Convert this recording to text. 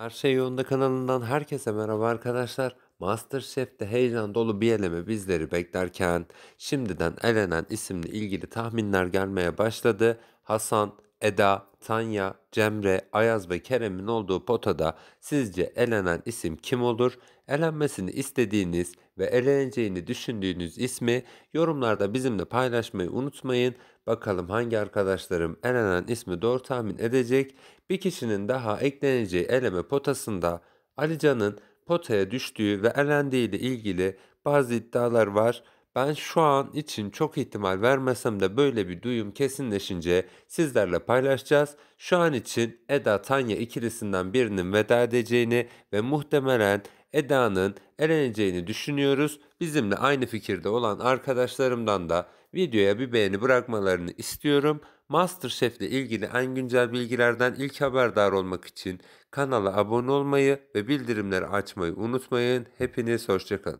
Her Şey Yolunda kanalından herkese merhaba arkadaşlar. Masterchef'te heyecan dolu bir eleme bizleri beklerken şimdiden elenen isimle ilgili tahminler gelmeye başladı. Hasan, Eda Tanya, Cemre, Ayaz ve Kerem'in olduğu potada sizce elenen isim kim olur? Elenmesini istediğiniz ve eleneceğini düşündüğünüz ismi yorumlarda bizimle paylaşmayı unutmayın. Bakalım hangi arkadaşlarım elenen ismi doğru tahmin edecek. Bir kişinin daha ekleneceği eleme potasında Alican'ın potaya düştüğü ve elendiği ile ilgili bazı iddialar var. Ben şu an için çok ihtimal vermesem de böyle bir duyum kesinleşince sizlerle paylaşacağız. Şu an için Eda Tanya ikilisinden birinin veda edeceğini ve muhtemelen Eda'nın eleneceğini düşünüyoruz. Bizimle aynı fikirde olan arkadaşlarımdan da videoya bir beğeni bırakmalarını istiyorum. MasterChef ile ilgili en güncel bilgilerden ilk haberdar olmak için kanala abone olmayı ve bildirimleri açmayı unutmayın. Hepiniz hoşçakalın.